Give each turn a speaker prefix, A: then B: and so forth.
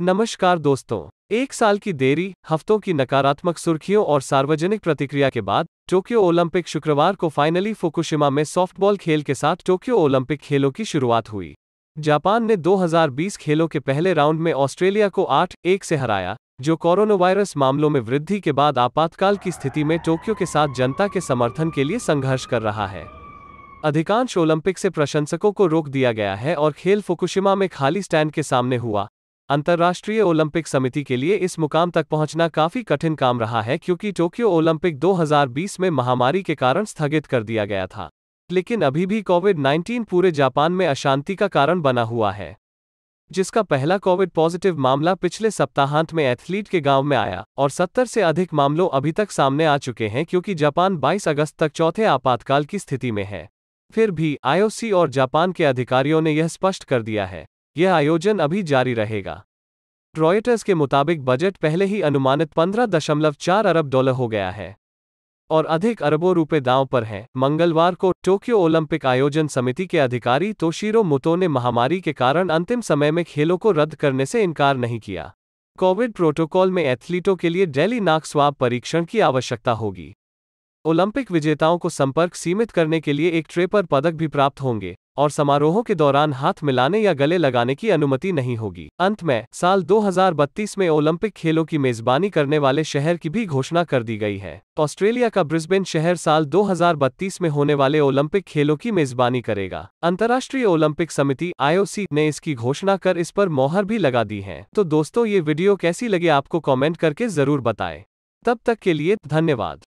A: नमस्कार दोस्तों एक साल की देरी हफ्तों की नकारात्मक सुर्खियों और सार्वजनिक प्रतिक्रिया के बाद टोक्यो ओलंपिक शुक्रवार को फाइनली फुकुशिमा में सॉफ्टबॉल खेल के साथ टोक्यो ओलंपिक खेलों की शुरुआत हुई जापान ने 2020 खेलों के पहले राउंड में ऑस्ट्रेलिया को 8-1 से हराया जो कोरोनावायरस मामलों में वृद्धि के बाद आपातकाल की स्थिति में टोक्यो के साथ जनता के समर्थन के लिए संघर्ष कर रहा है अधिकांश ओलंपिक से प्रशंसकों को रोक दिया गया है और खेल फुकुशिमा में खाली स्टैंड के सामने हुआ अंतर्राष्ट्रीय ओलंपिक समिति के लिए इस मुकाम तक पहुंचना काफी कठिन काम रहा है क्योंकि टोक्यो ओलंपिक 2020 में महामारी के कारण स्थगित कर दिया गया था लेकिन अभी भी कोविड 19 पूरे जापान में अशांति का कारण बना हुआ है जिसका पहला कोविड पॉजिटिव मामला पिछले सप्ताहांत में एथलीट के गांव में आया और 70 से अधिक मामलों अभी तक सामने आ चुके हैं क्योंकि जापान 22 अगस्त तक चौथे आपातकाल की स्थिति में है फिर भी आईओसी और जापान के अधिकारियों ने यह स्पष्ट कर दिया है यह आयोजन अभी जारी रहेगा रॉयटर्स के मुताबिक बजट पहले ही अनुमानित 15.4 अरब डॉलर हो गया है और अधिक अरबों रुपए दांव पर हैं मंगलवार को टोक्यो ओलंपिक आयोजन समिति के अधिकारी तोशीरो मुतो ने महामारी के कारण अंतिम समय में खेलों को रद्द करने से इनकार नहीं किया कोविड प्रोटोकॉल में एथलीटों के लिए डेली नाक स्वाब परीक्षण की आवश्यकता होगी ओलंपिक विजेताओं को संपर्क सीमित करने के लिए एक ट्रेपर पदक भी प्राप्त होंगे और समारोहों के दौरान हाथ मिलाने या गले लगाने की अनुमति नहीं होगी अंत में साल 2032 में ओलंपिक खेलों की मेजबानी करने वाले शहर की भी घोषणा कर दी गई है ऑस्ट्रेलिया का ब्रिस्बेन शहर साल 2032 में होने वाले ओलंपिक खेलों की मेजबानी करेगा अंतर्राष्ट्रीय ओलंपिक समिति आईओसी ने इसकी घोषणा कर इस पर मोहर भी लगा दी है तो दोस्तों ये वीडियो कैसी लगी आपको कॉमेंट करके जरूर बताए तब तक के लिए धन्यवाद